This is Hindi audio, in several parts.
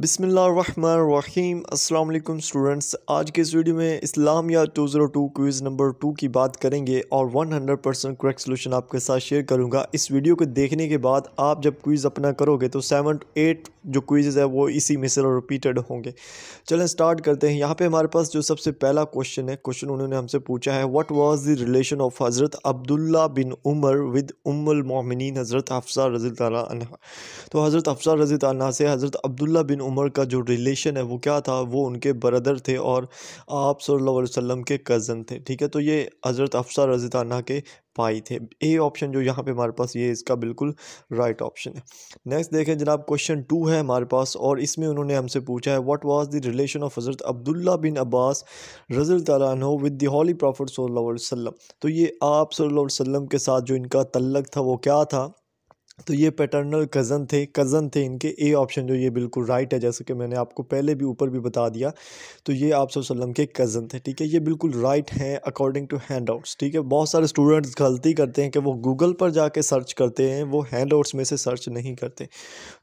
बिसमीम अल्लाम स्टूडेंट्स आज के इस वीडियो में इस्लाम या two zero two quiz number two की बात करेंगे और 100 परसेंट करेक्ट सोल्यूशन आपके साथ शेयर करूंगा इस वीडियो को देखने के बाद आप जब क्विज़ अपना करोगे तो सेवन एट जो क्विज़ है वो इसी में से रिपीटेड होंगे चलें स्टार्ट करते हैं यहाँ पर हमारे पास जो सबसे पहला क्वेश्चन है क्वेश्चन उन्होंने हमसे पूछा है what was the relation of हज़रत अब्दुल्ला बिन उमर विद उमिन मोमिन हज़रत अफसा रजी तला तो हज़रत अफसा रजी तला से हज़रत अब्दुल्ला बिन उमर का जो रिलेशन है वो क्या था वो उनके ब्रदर थे और आप सल्लल्लाहु अलैहि वसल्लम के कज़न थे ठीक है तो ये हज़रत अफसा रजी तह के पाई थे ए ऑप्शन जो यहाँ पे हमारे पास ये इसका बिल्कुल राइट ऑप्शन है नेक्स्ट देखें जनाब क्वेश्चन टू है हमारे पास और इसमें उन्होंने हमसे पूछा है what was the relation of हज़रत अब्दुल्ला बिन अब्बास रज़ल तैनो विद द हॉली प्रॉफिट सल्लल्लाहु अलैहि वसल्लम तो ये आप सल्लल्लाहु अलैहि वसल्लम के साथ जो इनका तल्लक था वो क्या था तो ये पैटर्नल कज़न थे कज़न थे इनके ए ऑप्शन जो ये बिल्कुल राइट है जैसे कि मैंने आपको पहले भी ऊपर भी बता दिया तो ये आप सल्लम के कज़न थे ठीक है ये बिल्कुल राइट हैं अकॉर्डिंग टू हैंड आउट्स ठीक है बहुत सारे स्टूडेंट्स गलती करते हैं कि वो गूगल पर जाके सर्च करते हैं वो हैंड आउट्स में से सर्च नहीं करते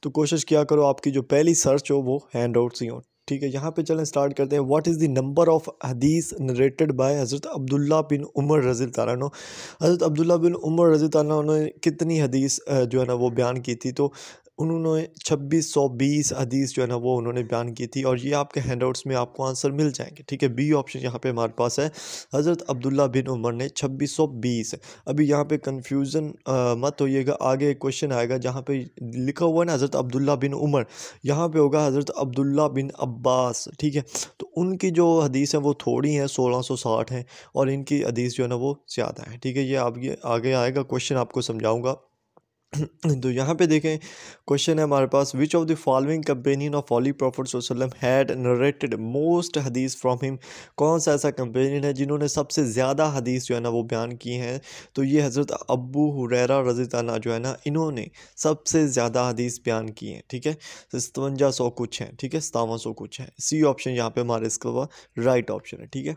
तो कोशिश किया करो आपकी जो पहली सर्च हो वो हैंड आउट्स ही हो ठीक है यहाँ पे चलें स्टार्ट करते हैं what is the number of हदीस नरेटेड बाय हज़रत अब्दुल्ला बिन उमर रज़ी तारानो हज़रत अब्दुल्ला बिन उमर रज़ी तारा ने कितनी हदीस जो है ना वो बयान की थी तो उन्होंने छब्बीस सौ बीस हदीस जो है ना वो उन्होंने बयान की थी और ये आपके हैंड आउट्स में आपको आंसर मिल जाएंगे ठीक है बी ऑप्शन यहाँ पे हमारे पास है हज़रत अब्दुल्ला बिन उमर ने छब्बीस सौ बीस अभी यहाँ पे कन्फ्यूज़न मत होइएगा आगे एक क्वेश्चन आएगा जहाँ पे लिखा हुआ है ना हज़रत अब्दुल्ला बिन उमर यहाँ पर होगा हज़रत अब्दुल्ला बिन अब्बास ठीक है तो उनकी जो हदीस हैं वो थोड़ी हैं सोलह सौ साठ हैं और इनकी हदीस जो है ना वो ज़्यादा है ठीक है ये आप आगे आएगा क्वेश्चन आपको समझाऊँगा तो यहाँ पे देखें क्वेश्चन है हमारे पास which of the following companion of holy prophet वसल्लम हैड नरेटेड मोस्ट हदीस फ्रॉम हिम कौन सा ऐसा कंपेनियन है जिन्होंने सबसे ज़्यादा हदीस जो है ना वो बयान की हैं तो ये हज़रत अबू हुरैरा रजी ताना जो है ना इन्होंने सबसे ज़्यादा हदीस बयान की हैं ठीक है तो सतवंजा सौ कुछ हैं ठीक है सतावन सौ कुछ हैं सी ऑप्शन यहाँ पर हमारे इसका राइट ऑप्शन है ठीक है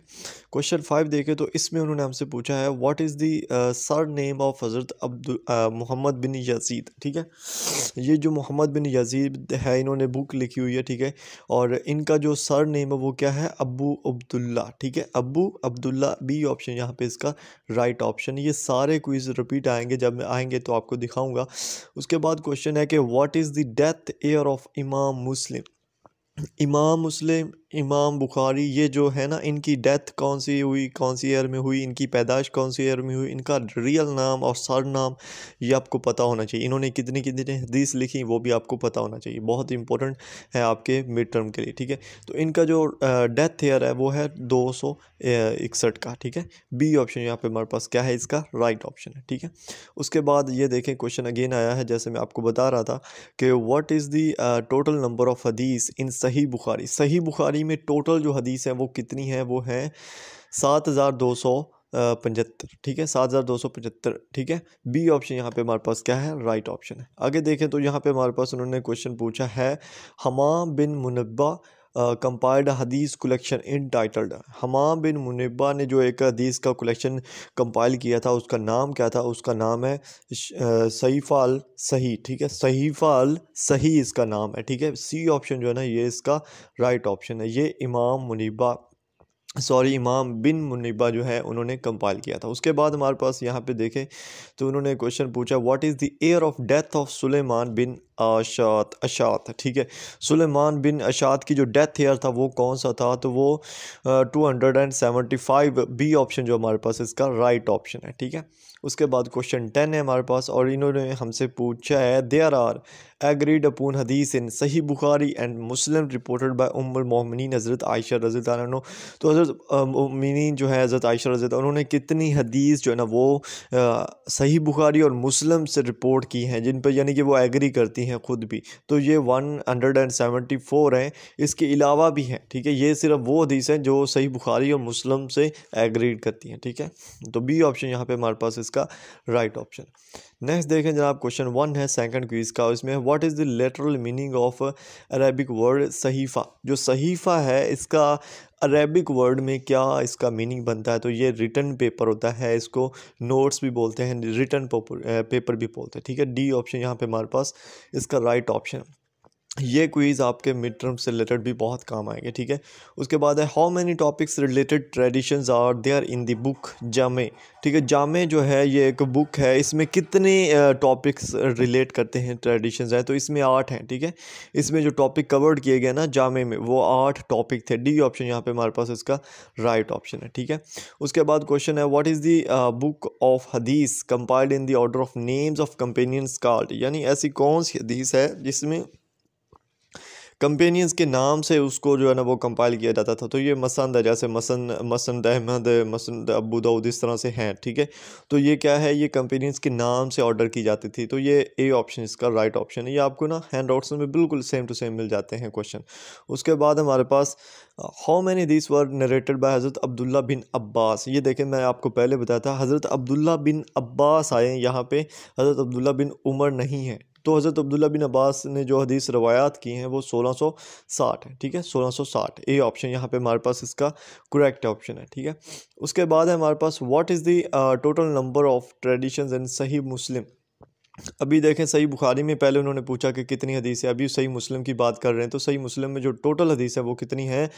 क्वेश्चन फाइव देखें तो इसमें उन्होंने हमसे पूछा है what is the surname of हज़रत अब्दुल मोहम्मद बिन यजीद ठीक है ये जो मोहम्मद बिन यजीद है इन्होंने बुक लिखी हुई है ठीक है और इनका जो सर नेम है वो क्या है अबू अब्दुल्ला ठीक है अबू अब्दुल्ला बी ऑप्शन यहाँ पे इसका राइट ऑप्शन ये सारे क्विज रिपीट आएंगे जब मैं आएंगे तो आपको दिखाऊंगा उसके बाद क्वेश्चन है कि what is the death year of इमाम मुस्लिम इमाम मुस्लिम इमाम बुखारी ये जो है ना इनकी डेथ कौन सी हुई कौन सी ईयर में हुई इनकी पैदाइश कौन सी ईयर में हुई इनका रियल नाम और सर नाम ये आपको पता होना चाहिए इन्होंने कितनी कितनी हदीस लिखी वो भी आपको पता होना चाहिए बहुत इंपॉर्टेंट है आपके मिड टर्म के लिए ठीक है तो इनका जो डेथ ईयर है वो है दो सौ इकसठ का ठीक है बी ऑप्शन यहाँ पर हमारे पास क्या है इसका राइट ऑप्शन है ठीक है उसके बाद ये देखें क्वेश्चन अगेन आया है जैसे मैं आपको बता रहा था कि what is the total number of हदीस इन सही बुखारी सही बुखारी बुखारी में टोटल जो हदीस है वो कितनी है वो है सात हज़ार दो सौ पचहत्तर ठीक है सात हज़ार दो सौ पचहत्तर ठीक है बी ऑप्शन यहाँ पे हमारे पास क्या है राइट ऑप्शन है आगे देखें तो यहाँ पे हमारे पास उन्होंने क्वेश्चन पूछा है हमा बिन मुनबा कंपायर्ड हदीस कलेक्शन इन टाइटल्ड हमाम बिन मुनबा ने जो एक हदीस का कलेक्शन कंपाइल किया था उसका नाम क्या था उसका नाम है सहीफ़ाल सही ठीक है सहीफ़ाल सही इसका नाम है ठीक है सी ऑप्शन जो है ना ये इसका राइट ऑप्शन है ये इमाम मुनबा सॉरी इमाम बिन मुनिबा जो है उन्होंने कंपाइल किया था उसके बाद हमारे पास यहाँ पे देखें तो उन्होंने क्वेश्चन पूछा what is the year of death of Sulaiman bin Ashath Ashath ठीक है सुलेमान बिन अशात की जो डेथ ईयर था वो कौन सा था तो वो two hundred and seventy five B option जो हमारे पास इसका राइट right ऑप्शन है ठीक है उसके बाद क्वेश्चन टेन है हमारे पास और इन्होंने हमसे पूछा है देयर आर एग्रीड अपून हदीस in Sahih Bukhari and Muslim reported by उम्र मोमिन हज़रत आयशा रजी तु तो हज़रत मोमिन जो है हज़रत आयशा रजी उन्होंने कितनी हदीस जो है ना वो आ, सही बुखारी और मुस्लिम से रिपोर्ट की हैं जिन पर यानी कि वो एग्री करती हैं ख़ुद भी तो ये one hundred and seventy four हैं इसके अलावा भी हैं ठीक है ये सिर्फ वो हदीस हैं जो सही बुखारी और मुस्लिम से एग्रीड करती हैं ठीक है तो बी ऑप्शन यहाँ पर हमारे पास इसका राइट ऑप्शन नेक्स्ट देखें जनाब क्वेश्चन वन है सेकंड क्वीज़ का इसमें what is the literal meaning of Arabic word सहीफ़ा जो सहीफ़ा है इसका अरेबिक वर्ड में क्या इसका मीनिंग बनता है तो ये रिटर्न पेपर होता है इसको नोट्स भी बोलते हैं रिटर्न पेपर भी बोलते हैं ठीक है डी ऑप्शन यहाँ पे हमारे पास इसका राइट ऑप्शन ये क्वीज़ आपके मिड टर्म से रिलेटेड भी बहुत काम आएंगे ठीक है उसके बाद है how many topics related traditions are there in the book Jami ठीक है जामे जो है ये एक बुक है इसमें कितने टॉपिक्स रिलेट करते हैं ट्रेडिशंस हैं तो इसमें आठ हैं ठीक है इसमें जो टॉपिक कवर्ड किए गए ना जामे में वो आठ टॉपिक थे डी ऑप्शन यहाँ पर हमारे पास इसका राइट ऑप्शन है ठीक है उसके बाद क्वेश्चन है what is the book of हदीस compiled in the order of names of companions card यानी ऐसी कौन सी हदीस है जिसमें कंपेनियंस के नाम से उसको जो है ना वो कंपाइल किया जाता था तो ये मसंद है जैसे मसन मसंद अहमद मसंद अबू दाऊद इस तरह से हैं ठीक है तो ये क्या है ये कंपेनियंस के नाम से ऑर्डर की जाती थी तो ये ए ऑप्शन इसका राइट ऑप्शन है ये आपको ना हैंड आउट्स में बिल्कुल सेम टू सेम मिल जाते हैं क्वेश्चन उसके बाद हमारे पास how many this were narrated by हज़रत अब्दुल्ला बिन अब्बास ये देखें मैं आपको पहले बताया था हज़रत अब्दुल्ला बिन अब्बास आए यहाँ पे हज़रत अब्दुल्ला बिन उमर नहीं है तो हज़रत अब्दुल्ला बिन अब्बास ने जो हदीस रवायात की हैं वो 1660 है ठीक है 1660 ए ऑप्शन यहाँ पे हमारे पास इसका करेक्ट ऑप्शन है ठीक है उसके बाद है हमारे पास what is the total number of traditions in Sahih Muslim अभी देखें सही बुखारी में पहले उन्होंने पूछा कि कितनी हदीस है अभी सही मुस्लिम की बात कर रहे हैं तो सही मुस्लिम में जो टोटल हदीस है वो कितनी है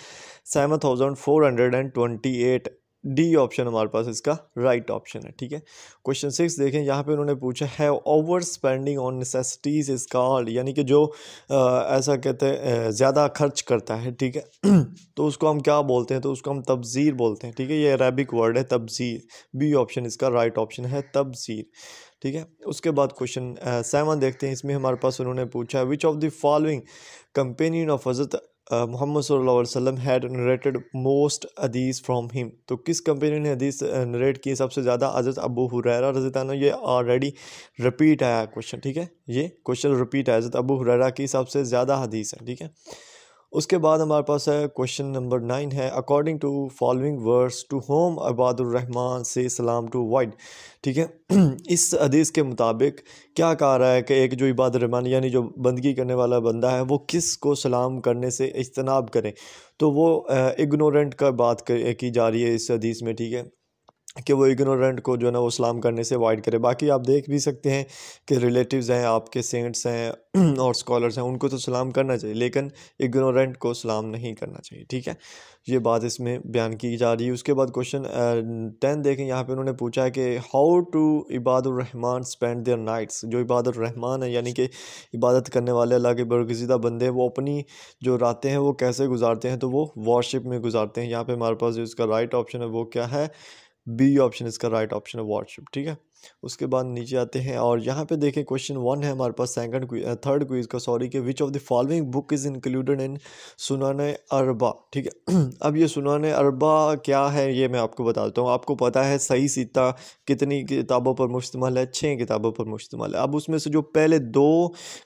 seven thousand four hundred and twenty eight D option हमारे पास इसका राइट right ऑप्शन है ठीक है क्वेश्चन सिक्स देखें यहाँ पे उन्होंने पूछा है over spending on necessities is called यानी कि जो आ, ऐसा कहते हैं ज़्यादा खर्च करता है ठीक है तो उसको हम क्या बोलते हैं तो उसको हम तबज़ीर बोलते हैं ठीक है ये अरेबिक वर्ड है तबज़ीर बी ऑप्शन इसका राइट right ऑप्शन है तबज़ीर ठीक है उसके बाद क्वेश्चन सेवन देखते हैं इसमें हमारे पास उन्होंने पूछा है which of the following companion of हजरत मोहम्मद uh, Muhammad वसल्लम had most most from from तो किस कंपनी ने हदीस नरेट की सबसे ज़्यादा अजरत अबू हुररा रजाना ये ऑलरेडी रिपीट आया क्वेश्चन ठीक है ये क्वेश्चन रिपीट आया हज़रत अबू हुररा की सबसे ज़्यादा हदीस है ठीक है उसके बाद हमारे पास है क्वेश्चन नंबर नाइन है according to following verse to whom अबादुररहमान से सलाम टू वाइड ठीक है इस हदीस के मुताबिक क्या कहा रहा है कि एक जो इबादुलरहमान यानी जो बंदगी करने वाला बंदा है वो किस को सलाम करने से इजतनाब करें तो वो इग्नोरेंट का बात की जा रही है इस हदीस में ठीक है कि वो इग्नोरेंट को जो है ना वो सलाम करने से अवॉइड करे बाकी आप देख भी सकते हैं कि रिलेटिव्स हैं आपके सेंट्स हैं और स्कॉलर्स हैं उनको तो सलाम करना चाहिए लेकिन इग्नोरेंट को सलाम नहीं करना चाहिए ठीक है ये बात इसमें बयान की जा रही है उसके बाद क्वेश्चन टेन देखें यहाँ पे उन्होंने पूछा है कि हाउ टू इबादुररहमान स्पेंड देयर नाइट्स जो इबादुररहमान है यानी कि इबादत करने वाले अल्लाह के बरगजीदा बंदे वो अपनी जो रातें हैं वो कैसे गुजारते हैं तो वो वॉरशिप में गुजारते हैं यहाँ पर हमारे पास जो इसका राइट ऑप्शन है वो क्या है बी ऑप्शन इसका राइट ऑप्शन है व्हाट्सएप ठीक है उसके बाद नीचे आते हैं और यहाँ पे देखें क्वेश्चन वन है हमारे पास सेकंड थर्ड क्विज का सॉरी कि which of the following book is included in Sunan Arba ठीक है अब ये सुनान अरबा क्या है ये मैं आपको बताता हूँ आपको पता है सही सीता कितनी किताबों पर मुश्तमल है छः किताबों पर मुश्तमल है अब उसमें से जो पहले दो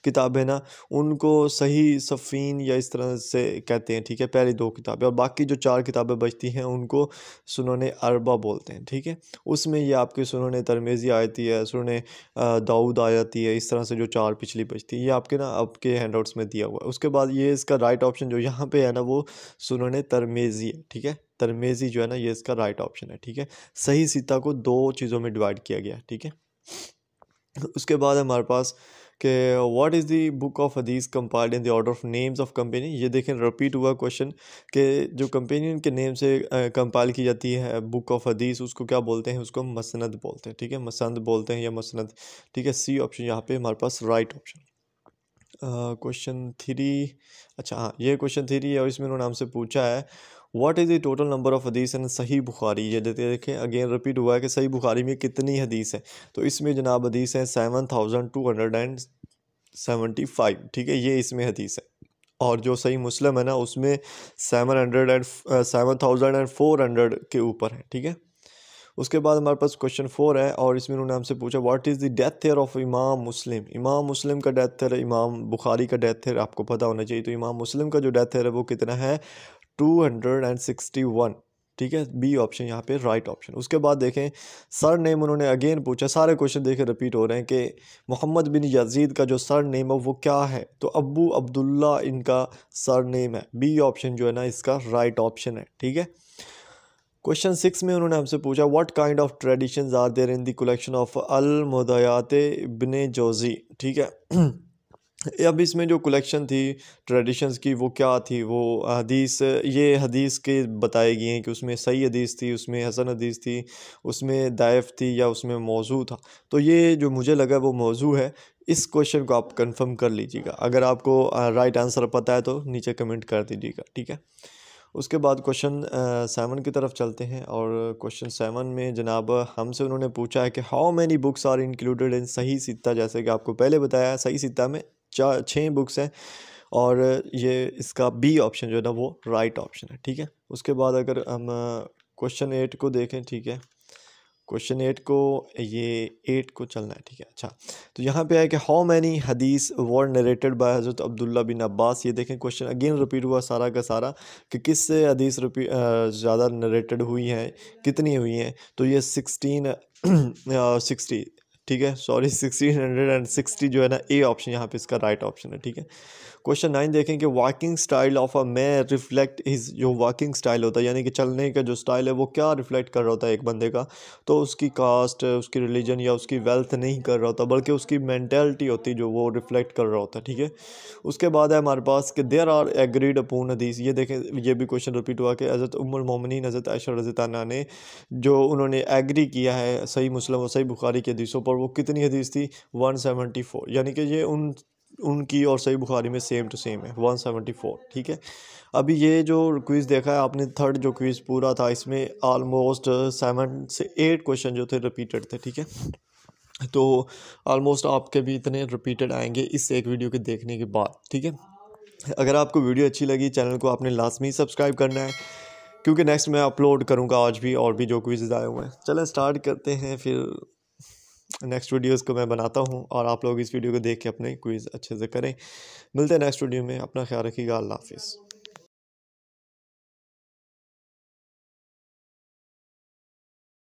किताबें ना उनको सही सफ़ीन या इस तरह से कहते हैं ठीक है पहली दो किताबें और बाकी जो चार किताबें बचती हैं उनको सुनान अरबा बोलते हैं ठीक है उसमें यह आपके सुनान तरमेज़ी फ़ैज़ी आती है सुरने दाऊद आ जाती है इस तरह से जो चार पिछली बचती है ये आपके ना आपके हैंड आउट्स में दिया हुआ है उसके बाद ये इसका राइट ऑप्शन जो यहाँ पे है ना वो सुनने तरमेज़ी है ठीक है तरमेज़ी जो है ना ये इसका राइट ऑप्शन है ठीक है सही सीता को दो चीज़ों में डिवाइड किया गया ठीक है उसके बाद हमारे पास कि what is the book of हदीस compiled in the order of names of company ये देखें रिपीट हुआ क्वेश्चन कि जो कंपेनियन के नेम से कंपाइल की जाती है बुक ऑफ हदीस उसको क्या बोलते हैं उसको मसंद बोलते हैं ठीक है मसंद बोलते हैं या मसंद ठीक है सी ऑप्शन यहाँ पे हमारे पास राइट ऑप्शन क्वेश्चन थ्री अच्छा हाँ ये क्वेश्चन थ्री है और इसमें उन्होंने हमसे पूछा है what is the total number of हदीस इन सही बुखारी ये देते देखें अगेन रिपीट हुआ है कि सही बुखारी में कितनी हदीस है तो इसमें जनाब हदीस है seven thousand two hundred and seventy five ठीक है ये इसमें हदीस है और जो सही मुस्लिम है ना उसमें seven hundred and seven thousand and four hundred के ऊपर है ठीक है उसके बाद हमारे पास क्वेश्चन फोर है और इसमें उन्होंने हमसे पूछा what is the death year of इमाम मुस्लिम इमाम मुस्लिम का डेथ थेयर इमाम बुखारी का डेथ थेयर आपको पता होना चाहिए तो इमाम मुस्लिम का जो डेथ थेयर है वो कितना है 261 ठीक है बी ऑप्शन यहाँ पे राइट ऑप्शन उसके बाद देखें सर नेम उन्होंने अगेन पूछा सारे क्वेश्चन देखें रिपीट हो रहे हैं कि मोहम्मद बिन यजीद का जो सर नेम है वो क्या है तो अबू अब्दुल्ला इनका सर नेम है बी ऑप्शन जो है ना इसका राइट ऑप्शन है ठीक है क्वेश्चन सिक्स में उन्होंने हमसे पूछा what kind of traditions are there in the collection of Al Mauduat Ibn Jawzi ठीक है अब इसमें जो कलेक्शन थी ट्रेडिशंस की वो क्या थी वो हदीस ये हदीस के बताए गए हैं कि उसमें सही हदीस थी उसमें हसन हदीस थी उसमें दायफ़ थी या उसमें मौजू था तो ये जो मुझे लगा वो मौजू है इस क्वेश्चन को आप कंफर्म कर लीजिएगा अगर आपको राइट आंसर पता है तो नीचे कमेंट कर दीजिएगा ठीक है उसके बाद क्वेश्चन सेवन की तरफ चलते हैं और क्वेश्चन सेवन में जनाब हमसे उन्होंने पूछा है कि how many books are included in Sahih Sitta जैसे कि आपको पहले बताया सही सित्ता में चार छः बुक्स हैं और ये इसका बी ऑप्शन जो है ना वो राइट ऑप्शन है ठीक है उसके बाद अगर हम क्वेश्चन एट को देखें ठीक है क्वेश्चन एट को ये एट को चलना है ठीक है अच्छा तो यहाँ पे है कि हाउ मैनी हदीस वर नरेटेड बाय हज़रत अब्दुल्ला बिन अब्बास ये देखें क्वेश्चन अगेन रिपीट हुआ सारा का सारा कि किस से हदीस ज़्यादा नरेटेड हुई हैं कितनी हुई हैं तो ये सिक्सटीन सिक्सटी ठीक है sorry sixteen hundred and sixty जो है ना ए ऑप्शन यहाँ पे इसका राइट right ऑप्शन है ठीक है क्वेश्चन नाइन देखें कि walking style of a man reflect his जो वॉकिंग स्टाइल होता है यानी कि चलने का जो स्टाइल है वो क्या रिफ्लेक्ट कर रहा होता है एक बंदे का तो उसकी कास्ट उसकी रिलीजन या उसकी वेल्थ नहीं कर रहा होता बल्कि उसकी मैंटेलिटी होती जो वो रिफ्लेक्ट कर रहा होता है ठीक है उसके बाद है हमारे पास कि देर आर एग्रीड अपून हदीस ये देखें ये भी क्वेश्चन रिपीट हुआ कि हज़रत उमर मोमिन हज़रत ऐशर रजताना ने जो उन्होंने एग्री किया है सही मुस्लिम और सही बुखारी के हदीसों पर और वो कितनी हदीस थी 174 यानी कि ये उन उनकी और सही बुखारी में सेम टू सेम है 174 ठीक है अभी ये जो क्विज़ देखा है आपने थर्ड जो क्विज़ पूरा था इसमें आलमोस्ट सेवन से एट क्वेश्चन जो थे रिपीटेड थे ठीक है तो आलमोस्ट आपके भी इतने रिपीटेड आएंगे इस एक वीडियो के देखने के बाद ठीक है अगर आपको वीडियो अच्छी लगी चैनल को आपने लाजमी सब्सक्राइब करना है क्योंकि नेक्स्ट मैं अपलोड करूंगा आज भी और भी जो क्विज़ आए हुए हैं चलें स्टार्ट करते हैं फिर नेक्स्ट वीडियोस को मैं बनाता हूँ और आप लोग इस वीडियो को देख के अपने क्विज़ अच्छे से करें मिलते हैं नेक्स्ट वीडियो में अपना ख्याल रखिएगा अल्लाह हाफिज़